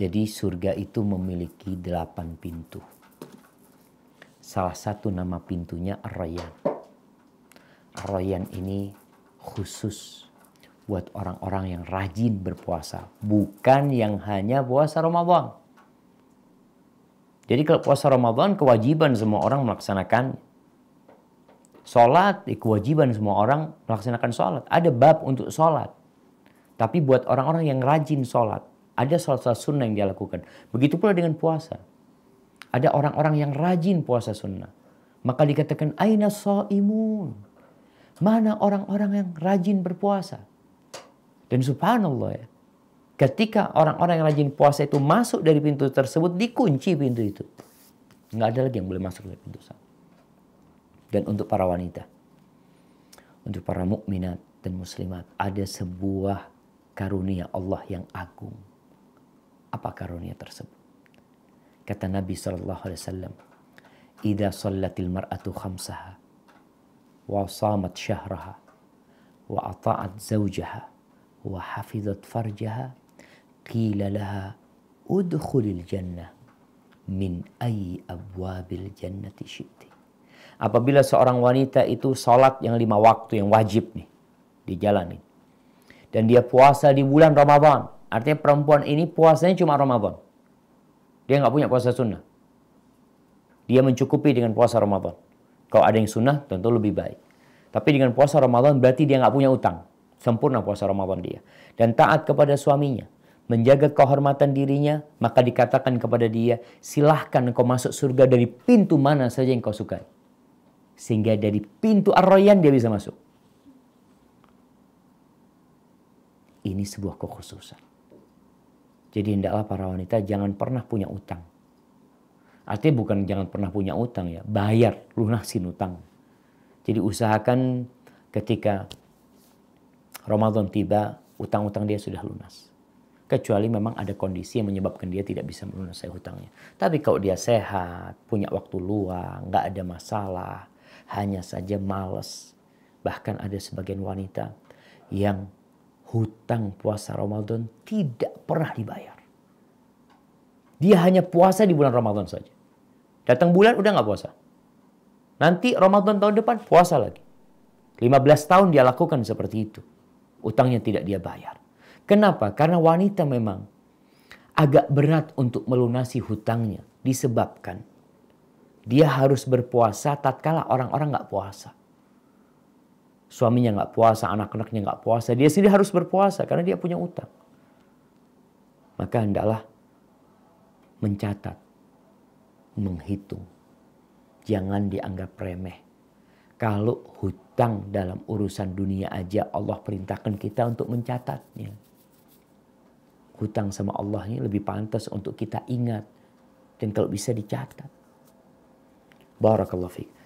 Jadi surga itu memiliki delapan pintu. Salah satu nama pintunya Arroyan. Arroyan ini khusus buat orang-orang yang rajin berpuasa. Bukan yang hanya puasa Ramadan. Jadi kalau puasa Ramadan kewajiban semua orang melaksanakan Sholat, eh, kewajiban semua orang melaksanakan sholat. Ada bab untuk sholat. Tapi buat orang-orang yang rajin sholat. Ada salat-salat sunnah yang dia lakukan. Begitu pula dengan puasa. Ada orang-orang yang rajin puasa sunnah. Maka dikatakan, Aina so'imun. Mana orang-orang yang rajin berpuasa? Dan subhanallah ya. Ketika orang-orang yang rajin puasa itu masuk dari pintu tersebut, dikunci pintu itu. Nggak ada lagi yang boleh masuk dari pintu sana. Dan untuk para wanita, untuk para mukminat dan muslimat, ada sebuah karunia Allah yang agung apa karunia tersebut. Kata Nabi Sallallahu Alaihi Wasallam, "Ida salatil mar'atu khamsaha, wa samat syahraha, wa ata'at zawjaha, wa hafizat farjaha, qila laha udkhulil jannah min ayyi abwabil jannati syi'ti." Apabila seorang wanita itu salat yang lima waktu yang wajib nih dijalani dan dia puasa di bulan Ramadan Artinya perempuan ini puasanya cuma Ramadan. Dia nggak punya puasa sunnah. Dia mencukupi dengan puasa Ramadan. Kalau ada yang sunnah tentu lebih baik. Tapi dengan puasa Ramadan berarti dia nggak punya utang. Sempurna puasa Ramadan dia. Dan taat kepada suaminya. Menjaga kehormatan dirinya, maka dikatakan kepada dia, silahkan engkau masuk surga dari pintu mana saja yang kau sukai. Sehingga dari pintu arroyan dia bisa masuk. Ini sebuah kekhususan. Jadi hendaklah para wanita jangan pernah punya utang. Artinya bukan jangan pernah punya utang ya, bayar, lunasin utang. Jadi usahakan ketika Ramadan tiba, utang-utang dia sudah lunas. Kecuali memang ada kondisi yang menyebabkan dia tidak bisa melunasi hutangnya. Tapi kalau dia sehat, punya waktu luang, nggak ada masalah, hanya saja males. Bahkan ada sebagian wanita yang hutang puasa Ramadan tidak pernah dibayar. Dia hanya puasa di bulan Ramadan saja. Datang bulan udah nggak puasa. Nanti Ramadan tahun depan puasa lagi. 15 tahun dia lakukan seperti itu. Utangnya tidak dia bayar. Kenapa? Karena wanita memang agak berat untuk melunasi hutangnya. Disebabkan dia harus berpuasa tatkala orang-orang nggak puasa. Suaminya nggak puasa, anak-anaknya nggak puasa. Dia sendiri harus berpuasa karena dia punya utang. Maka hendaklah mencatat, menghitung. Jangan dianggap remeh. Kalau hutang dalam urusan dunia aja Allah perintahkan kita untuk mencatatnya. Hutang sama Allah ini lebih pantas untuk kita ingat. Dan kalau bisa dicatat. Barakallahu fiqh.